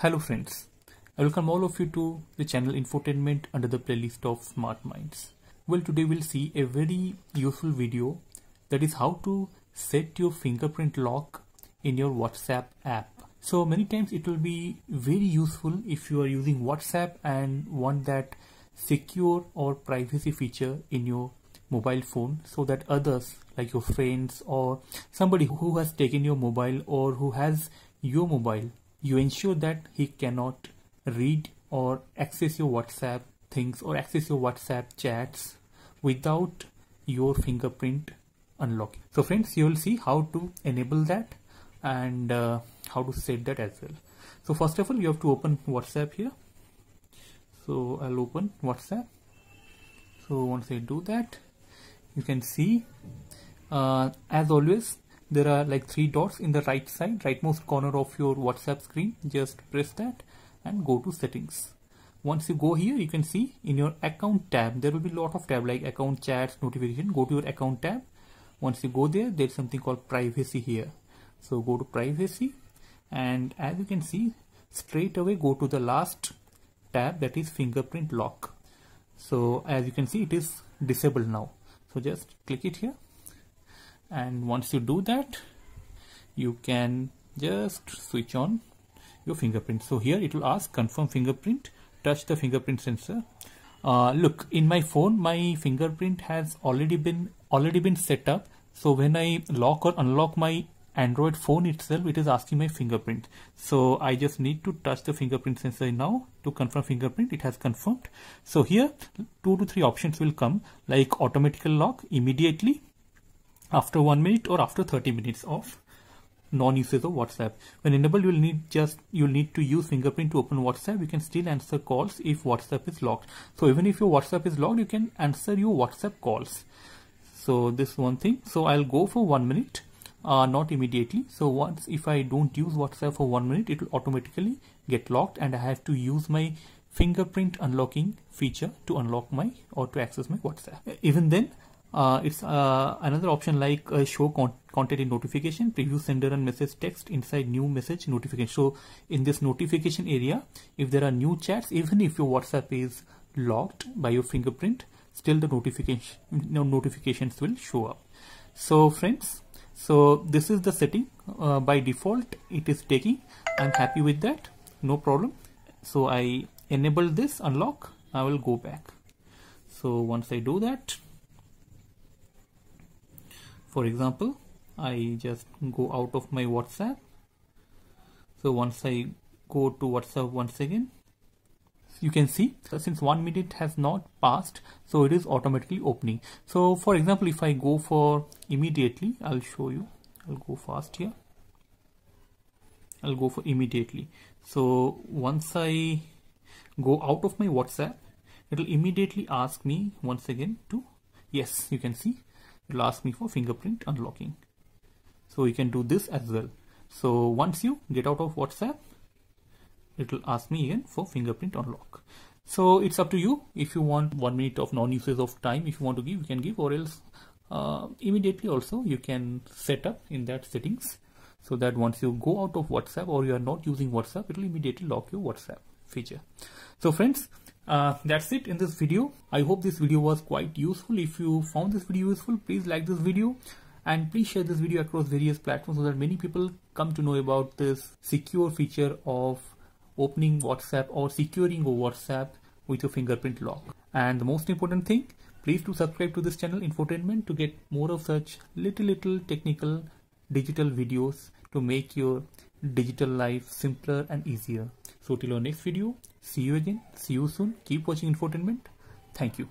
Hello friends, I welcome all of you to the channel Infotainment under the playlist of Smart Minds. Well today we'll see a very useful video that is how to set your fingerprint lock in your WhatsApp app. So many times it will be very useful if you are using WhatsApp and want that secure or privacy feature in your mobile phone so that others like your friends or somebody who has taken your mobile or who has your mobile you ensure that he cannot read or access your WhatsApp things or access your WhatsApp chats without your fingerprint unlocking. So friends, you will see how to enable that and uh, how to set that as well. So first of all, you have to open WhatsApp here. So I'll open WhatsApp. So once I do that, you can see uh, as always there are like three dots in the right side rightmost corner of your WhatsApp screen just press that and go to settings once you go here you can see in your account tab there will be a lot of tab like account chats notification go to your account tab once you go there there's something called privacy here so go to privacy and as you can see straight away go to the last tab that is fingerprint lock so as you can see it is disabled now so just click it here and once you do that you can just switch on your fingerprint so here it will ask confirm fingerprint touch the fingerprint sensor uh, look in my phone my fingerprint has already been already been set up so when I lock or unlock my Android phone itself it is asking my fingerprint so I just need to touch the fingerprint sensor now to confirm fingerprint it has confirmed so here two to three options will come like automatical lock immediately after 1 minute or after 30 minutes of non-usage of WhatsApp. When enabled, you'll need just you'll need to use fingerprint to open WhatsApp. You can still answer calls if WhatsApp is locked. So even if your WhatsApp is locked, you can answer your WhatsApp calls. So this one thing. So I'll go for one minute, uh, not immediately. So once if I don't use WhatsApp for one minute, it will automatically get locked, and I have to use my fingerprint unlocking feature to unlock my or to access my WhatsApp. Even then, uh, it's uh, another option like uh, show con content in notification, preview sender and message text inside new message notification. So in this notification area, if there are new chats, even if your WhatsApp is locked by your fingerprint, still the notification notifications will show up. So friends, so this is the setting uh, by default it is taking. I'm happy with that, no problem. So I enable this unlock. I will go back. So once I do that, for example, I just go out of my WhatsApp. So once I go to WhatsApp once again, you can see since one minute has not passed, so it is automatically opening. So for example, if I go for immediately, I'll show you. I'll go fast here. I'll go for immediately. So once I go out of my WhatsApp, it will immediately ask me once again to yes, you can see it'll ask me for fingerprint unlocking. So you can do this as well. So once you get out of WhatsApp, it'll ask me again for fingerprint unlock. So it's up to you. If you want one minute of non-usage of time, if you want to give, you can give or else uh, immediately also you can set up in that settings so that once you go out of WhatsApp or you are not using WhatsApp, it will immediately lock your WhatsApp feature. So friends, uh, that's it in this video. I hope this video was quite useful. If you found this video useful, please like this video and please share this video across various platforms so that many people come to know about this secure feature of opening WhatsApp or securing WhatsApp with your fingerprint lock. And the most important thing, please do subscribe to this channel Infotainment to get more of such little little technical digital videos to make your digital life simpler and easier. So till our next video, See you again. See you soon. Keep watching infotainment. Thank you.